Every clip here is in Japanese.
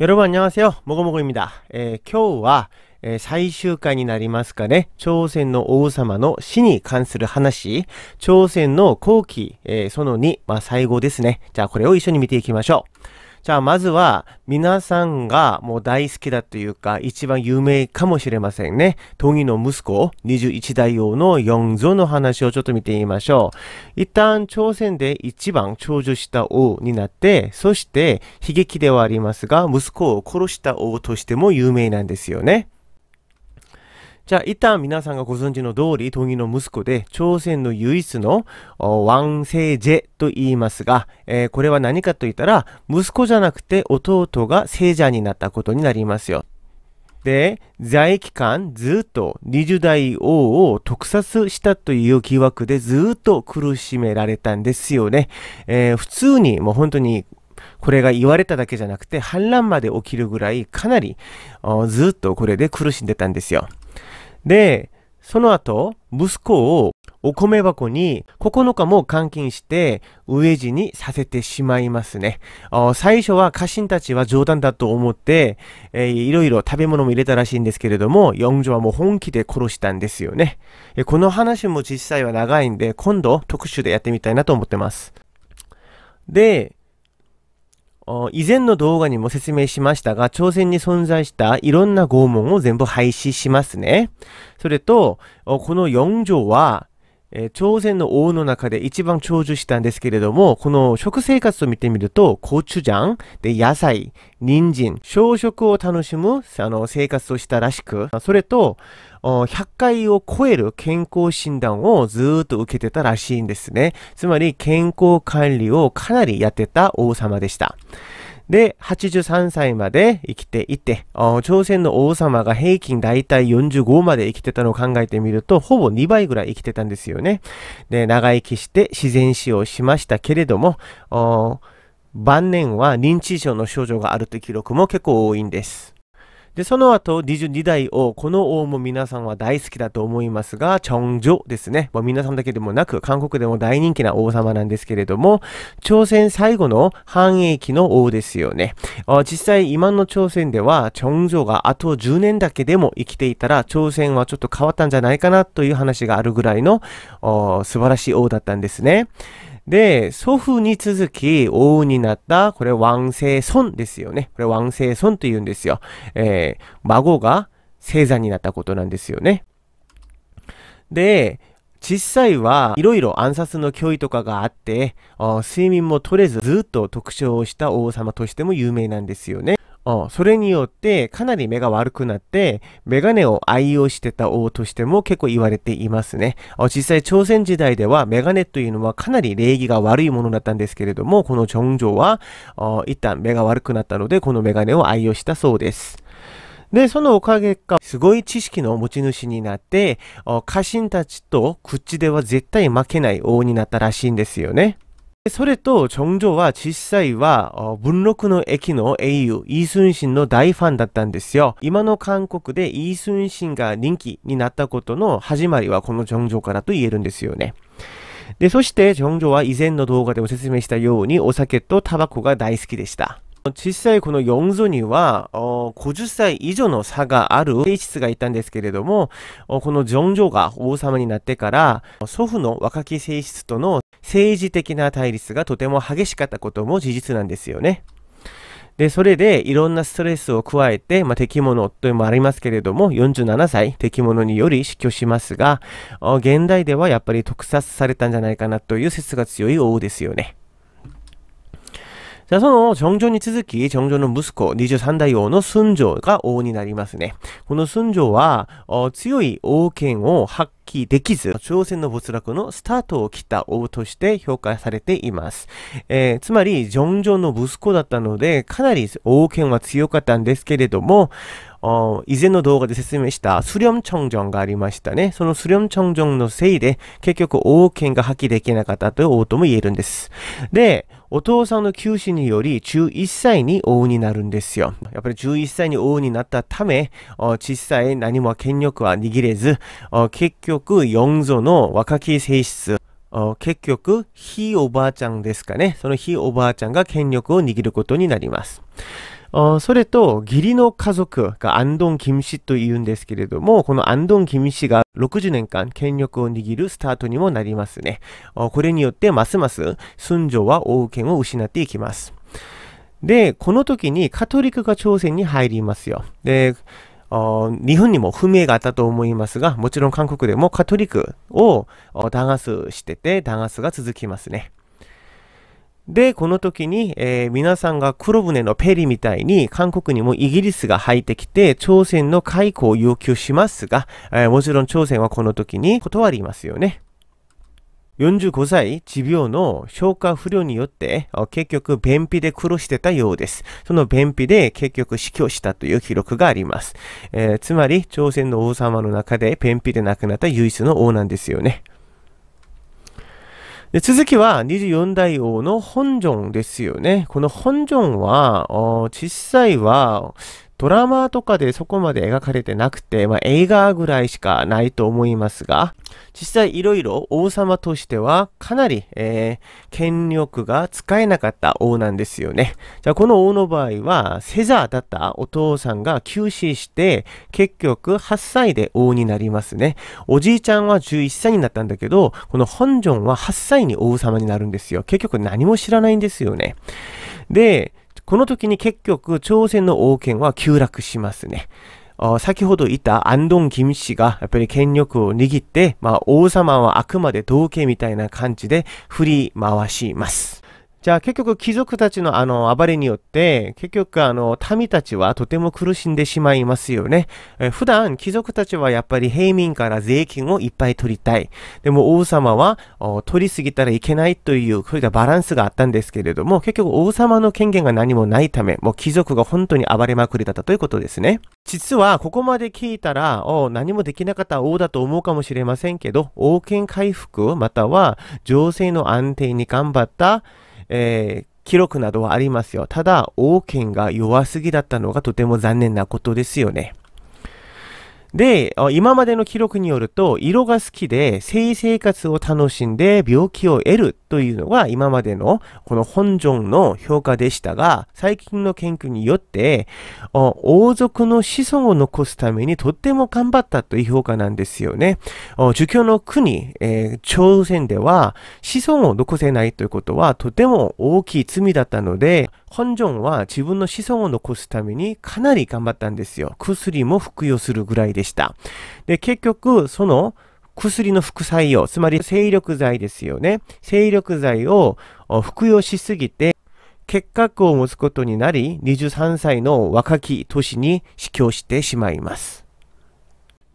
여러분안녕하세요모고모고입니다今日は、え最終回になりますかね。朝鮮の王様の死に関する話。朝鮮の後期、えその2、まあ、最後ですね。じゃあこれを一緒に見ていきましょう。じゃあまずは皆さんがもう大好きだというか一番有名かもしれませんね。東義の息子21代王の四蔵の話をちょっと見てみましょう。一旦朝鮮で一番長寿した王になって、そして悲劇ではありますが息子を殺した王としても有名なんですよね。じゃあ一旦皆さんがご存知の通り、東義の息子で、朝鮮の唯一のワンセジェと言いますが、えー、これは何かと言ったら、息子じゃなくて弟が聖者になったことになりますよ。で、在期間ずっと20代王を特撮したという疑惑でずっと苦しめられたんですよね。えー、普通にもう本当にこれが言われただけじゃなくて反乱まで起きるぐらいかなりずっとこれで苦しんでたんですよ。で、その後、息子をお米箱に9日も監禁して飢え死にさせてしまいますね。最初は家臣たちは冗談だと思って、えー、いろいろ食べ物も入れたらしいんですけれども、四女はもう本気で殺したんですよね。この話も実際は長いんで、今度特集でやってみたいなと思ってます。で、以前の動画にも説明しましたが、朝鮮に存在したいろんな拷問を全部廃止しますね。それと、この四条は、朝鮮の王の中で一番長寿したんですけれども、この食生活を見てみると、コチュジャン、で、野菜、人参、小食を楽しむ、あの、生活をしたらしく、それと、100回を超える健康診断をずっと受けてたらしいんですね。つまり健康管理をかなりやってた王様でした。で、83歳まで生きていて、朝鮮の王様が平均だいたい45まで生きてたのを考えてみると、ほぼ2倍ぐらい生きてたんですよね。で、長生きして自然死をしましたけれども、晩年は認知症の症状があるという記録も結構多いんです。で、その後、22代王。この王も皆さんは大好きだと思いますが、チョンジョですね。もう皆さんだけでもなく、韓国でも大人気な王様なんですけれども、朝鮮最後の繁栄期の王ですよね。実際、今の朝鮮では、チョンジョがあと10年だけでも生きていたら、朝鮮はちょっと変わったんじゃないかなという話があるぐらいの、素晴らしい王だったんですね。で、祖父に続き王になった、これ王世孫ですよね。これ王世孫と言うんですよ。えー、孫が星座になったことなんですよね。で、実際はいろいろ暗殺の脅威とかがあって、睡眠も取れずずっと特徴をした王様としても有名なんですよね。それによってかなり目が悪くなって、メガネを愛用してた王としても結構言われていますね。実際朝鮮時代ではメガネというのはかなり礼儀が悪いものだったんですけれども、このジョンジョは一旦目が悪くなったので、このメガネを愛用したそうです。で、そのおかげか、すごい知識の持ち主になって、家臣たちと口では絶対負けない王になったらしいんですよね。それと、チョンジョは実際は、文禄の駅の英雄、イースンシンの大ファンだったんですよ。今の韓国でイースンシンが人気になったことの始まりはこのチョンジョからと言えるんですよね。で、そして、チョンジョは以前の動画でも説明したように、お酒とタバコが大好きでした。実際この4ゾには50歳以上の差がある性質がいたんですけれどもこのジョンジョが王様になってから祖父の若き性質との政治的な対立がとても激しかったことも事実なんですよね。で、それでいろんなストレスを加えて、まあ、敵者というのもありますけれども、47歳、敵者により死去しますが、現代ではやっぱり特撮されたんじゃないかなという説が強い王ですよね。じゃそのジョンジョンに続き、ジョンジョンの息子、23代王のスンジョが王になりますね。このスンジョは、強い王権を発揮できず、朝鮮の没落のスタートを切った王として評価されています。えー、つまり、ジョンジョンの息子だったので、かなり王権は強かったんですけれども、以前の動画で説明した수렴청정がありましたね。その수렴청정のせいで、結局王権が発揮できなかったという王とも言えるんです。で、お父さんの休死により11歳に王になるんですよ。やっぱり11歳に王になったため、実際何も権力は握れず、結局四祖の若き性質、結局、ひいおばあちゃんですかね。そのひいおばあちゃんが権力を握ることになります。それと、義理の家族が安キ金氏というんですけれども、この安キ金氏が60年間権力を握るスタートにもなりますね。これによってますます寸条は王権を失っていきます。で、この時にカトリックが朝鮮に入りますよ。で、日本にも不明があったと思いますが、もちろん韓国でもカトリックを弾圧してて、弾圧が続きますね。で、この時に、えー、皆さんが黒船のペリみたいに韓国にもイギリスが入ってきて朝鮮の解雇を要求しますが、えー、もちろん朝鮮はこの時に断りますよね。45歳持病の消化不良によって結局便秘で苦労してたようです。その便秘で結局死去したという記録があります。えー、つまり朝鮮の王様の中で便秘で亡くなった唯一の王なんですよね。で続きは24代王の本尊ですよね。この本尊は、実際は、ドラマとかでそこまで描かれてなくて、まあ、映画ぐらいしかないと思いますが、実際いろいろ王様としてはかなり、えー、権力が使えなかった王なんですよね。じゃあこの王の場合は、セザーだったお父さんが急死して、結局8歳で王になりますね。おじいちゃんは11歳になったんだけど、この本ンジョンは8歳に王様になるんですよ。結局何も知らないんですよね。で、この時に結局、朝鮮の王権は急落しますね。先ほど言った安東金氏がやっぱり権力を握って、まあ、王様はあくまで同系みたいな感じで振り回します。じゃあ結局貴族たちのあの暴れによって結局あの民たちはとても苦しんでしまいますよね。え普段貴族たちはやっぱり平民から税金をいっぱい取りたい。でも王様は取りすぎたらいけないというそういったバランスがあったんですけれども結局王様の権限が何もないためもう貴族が本当に暴れまくりだったということですね。実はここまで聞いたらお何もできなかった王だと思うかもしれませんけど王権回復または情勢の安定に頑張ったえー、記録などはありますよ。ただ、王権が弱すぎだったのがとても残念なことですよね。で、今までの記録によると、色が好きで、性生活を楽しんで病気を得るというのが今までのこの本尊の評価でしたが、最近の研究によって、王族の子孫を残すためにとっても頑張ったという評価なんですよね。儒教の国、えー、朝鮮では子孫を残せないということはとても大きい罪だったので、本尊は自分の子孫を残すためにかなり頑張ったんですよ。薬も服用するぐらいででした。で、結局、その薬の副作用、つまり精力剤ですよね。精力剤を服用しすぎて、結核を持つことになり、23歳の若き年に死去してしまいます。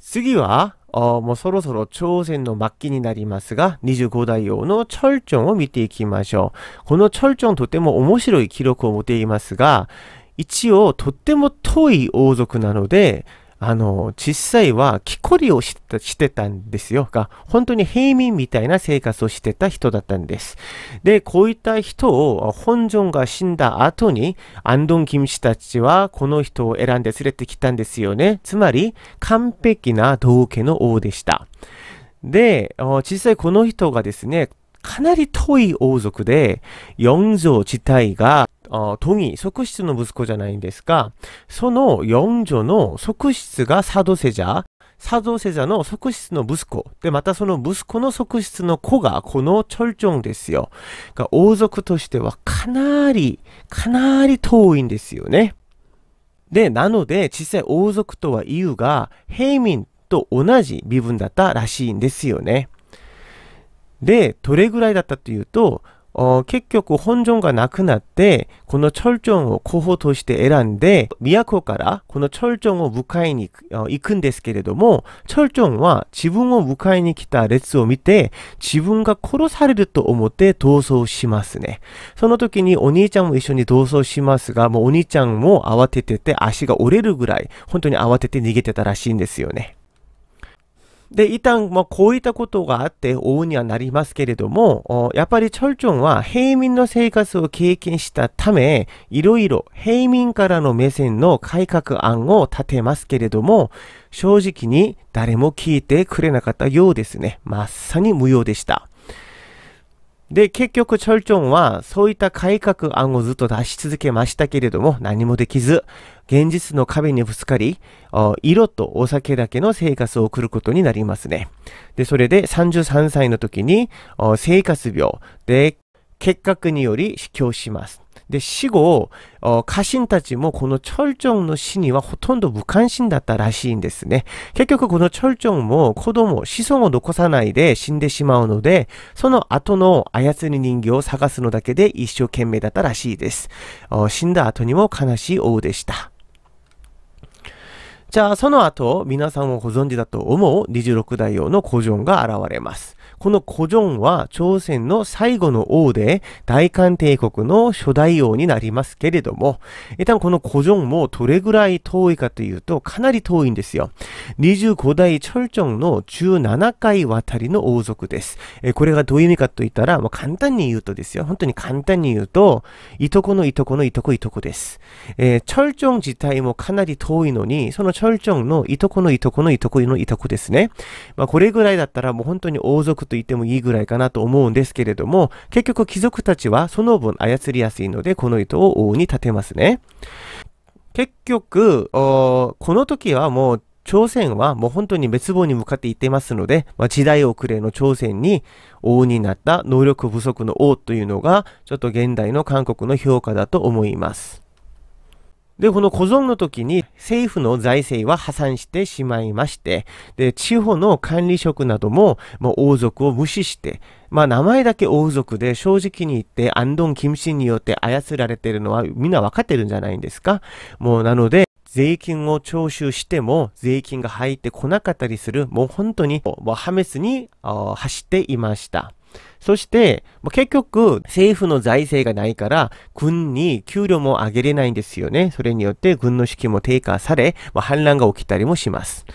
次は、もうそろそろ朝鮮の末期になりますが、25代王のチョルチョンを見ていきましょう。このチョルチョンとても面白い記録を持っていますが、一応とっても遠い王族なので、あの、実際は木こりをしてたんですよが、本当に平民みたいな生活をしてた人だったんです。で、こういった人を本尊が死んだ後に、安東金氏たちはこの人を選んで連れてきたんですよね。つまり、完璧な道家の王でした。で、実際この人がですね、かなり遠い王族で、四条自体がトギ、側室の息子じゃないんですが、その四女の側室がサドセジャ、サドセジャの側室の息子、で、またその息子の側室の子が、このチョルチョンですよ。が、王族としてはかなり、かなり遠いんですよね。で、なので、実際王族とは言うが、平民と同じ身分だったらしいんですよね。で、どれぐらいだったというと、結局本尊がなくなってこの철종を候補として選んで都からこの철종を迎えに行くんですけれども철종は自分を迎えに来た列を見て自分が殺されると思って逃走しますねその時にお兄ちゃんも一緒に逃走しますがもうお兄ちゃんも慌ててて足が折れるぐらい本当に慌てて逃げてたらしいんですよねで、一旦、まあ、こういったことがあって王にはなりますけれども、やっぱりチョルチョンは平民の生活を経験したため、いろいろ平民からの目線の改革案を立てますけれども、正直に誰も聞いてくれなかったようですね。まさに無用でした。で、結局、チョルチョンは、そういった改革案をずっと出し続けましたけれども、何もできず、現実の壁にぶつかり、色とお酒だけの生活を送ることになりますね。で、それで33歳の時に、生活病で、結核により死去します。で、死後、家臣たちもこの철종の死にはほとんど無関心だったらしいんですね。結局この철종も子供、子孫を残さないで死んでしまうので、その後の操り人形を探すのだけで一生懸命だったらしいです。死んだ後にも悲しい王でした。じゃあ、その後、皆さんもご存知だと思う26代王の古城が現れます。この古城は朝鮮の最後の王で、大韓帝国の初代王になりますけれども、一旦この古城もどれぐらい遠いかというと、かなり遠いんですよ。25代철정の17回渡りの王族です。これがどういう意味かと言ったら、もう簡単に言うとですよ。本当に簡単に言うと、いとこのいとこのいとこいとこです。えー、철정自体もかなり遠いのに、そのチョルチョンのいとこのいとこのいとこのいとこですね。まあ、これぐらいだったらもう本当に王族と言ってもいいぐらいかなと思うんですけれども、結局貴族たちはその分操りやすいので、この糸を王に立てますね。結局、この時はもう朝鮮はもう本当に滅亡に向かっていってますので、まあ、時代遅れの朝鮮に王になった能力不足の王というのが、ちょっと現代の韓国の評価だと思います。で、この保存の時に政府の財政は破産してしまいまして、で、地方の管理職なども、もう王族を無視して、まあ名前だけ王族で正直に言って安藤金氏によって操られてるのはみんなわかってるんじゃないんですかもうなので、税金を徴収しても税金が入ってこなかったりする、もう本当にもう破滅に走っていました。そして、結局、政府の財政がないから、軍に給料も上げれないんですよね。それによって、軍の資金も低下され、まあ、反乱が起きたりもします。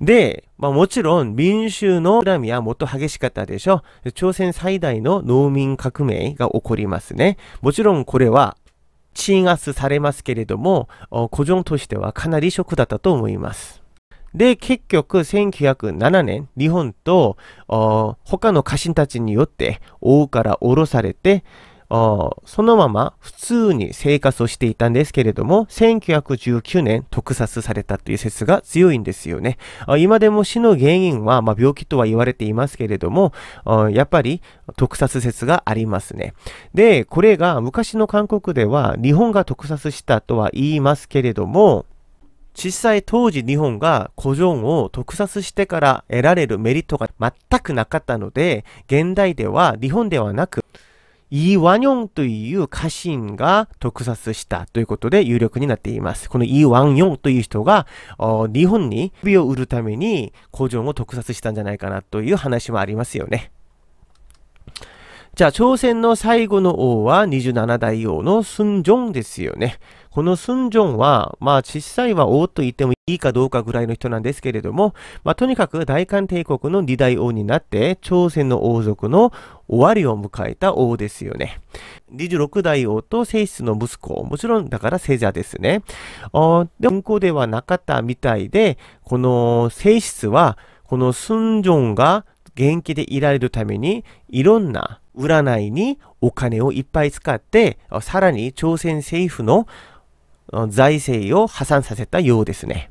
で、まあ、もちろん民衆の恨みはもっと激しかったでしょ。朝鮮最大の農民革命が起こりますね。もちろんこれは鎮圧されますけれども、古城としてはかなりショックだったと思います。で、結局、1907年、日本と、他の家臣たちによって王から降ろされて、そのまま普通に生活をしていたんですけれども、1919年特撮されたという説が強いんですよね。今でも死の原因は、まあ、病気とは言われていますけれども、やっぱり特撮説がありますね。で、これが昔の韓国では日本が特撮したとは言いますけれども、実際当時日本が古城を特撮してから得られるメリットが全くなかったので、現代では日本ではなく、イーワニョンという家臣が特撮したということで有力になっています。このイーワンヨンという人が日本に首を売るために古城を特撮したんじゃないかなという話もありますよね。じゃあ、朝鮮の最後の王は27代王のスンジョンですよね。このスンジョンは、まあ、小さいは王と言ってもいいかどうかぐらいの人なんですけれども、まあ、とにかく大韓帝国の二大王になって、朝鮮の王族の終わりを迎えた王ですよね。26代王と正室の息子、もちろんだから聖者ですね。で、文庫ではなかったみたいで、この正室は、このスンジョンが元気でいられるために、いろんな占いにお金をいっぱい使って、さらに朝鮮政府の財政を破産させたようですね。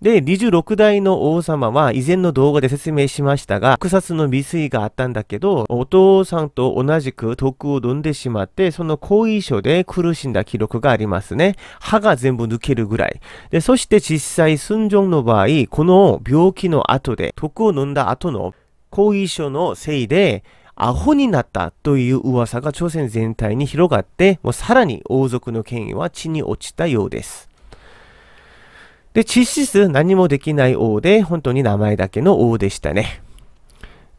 で、26代の王様は以前の動画で説明しましたが、草津の未遂があったんだけど、お父さんと同じく毒を飲んでしまって、その後遺症で苦しんだ記録がありますね。歯が全部抜けるぐらい。で、そして実際、寸常の場合、この病気の後で、毒を飲んだ後の後遺症のせいで、アホになったという噂が朝鮮全体に広がって、もうさらに王族の権威は地に落ちたようです。で、実質何もできない王で、本当に名前だけの王でしたね。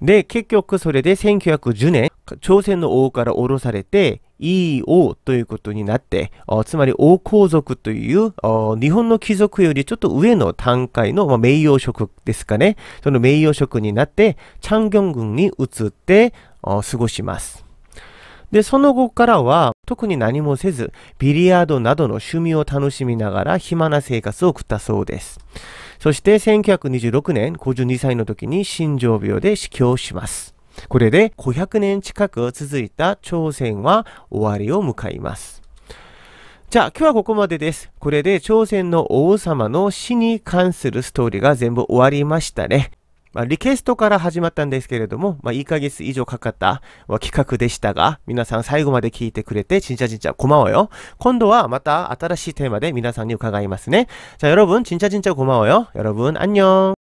で、結局それで1910年、朝鮮の王から降ろされて、いい王ということになって、つまり王皇族という、日本の貴族よりちょっと上の段階の、まあ、名誉職ですかね。その名誉職になって、チャンギョン軍に移って、過ごします。で、その後からは特に何もせず、ビリヤードなどの趣味を楽しみながら暇な生活を送ったそうです。そして1926年52歳の時に心臓病で死去します。これで500年近く続いた朝鮮は終わりを迎えます。じゃあ今日はここまでです。これで朝鮮の王様の死に関するストーリーが全部終わりましたね。まあ、リクエストから始まったんですけれども、まあ、1ヶ月以上かかった企画でしたが、皆さん最後まで聞いてくれて、ちんちゃちんちゃ、こまわよ。今度はまた新しいテーマで皆さんに伺いますね。じゃあ、여러 분、 ちんちゃちんちゃ、こまわよ。여러 분、 안 녕。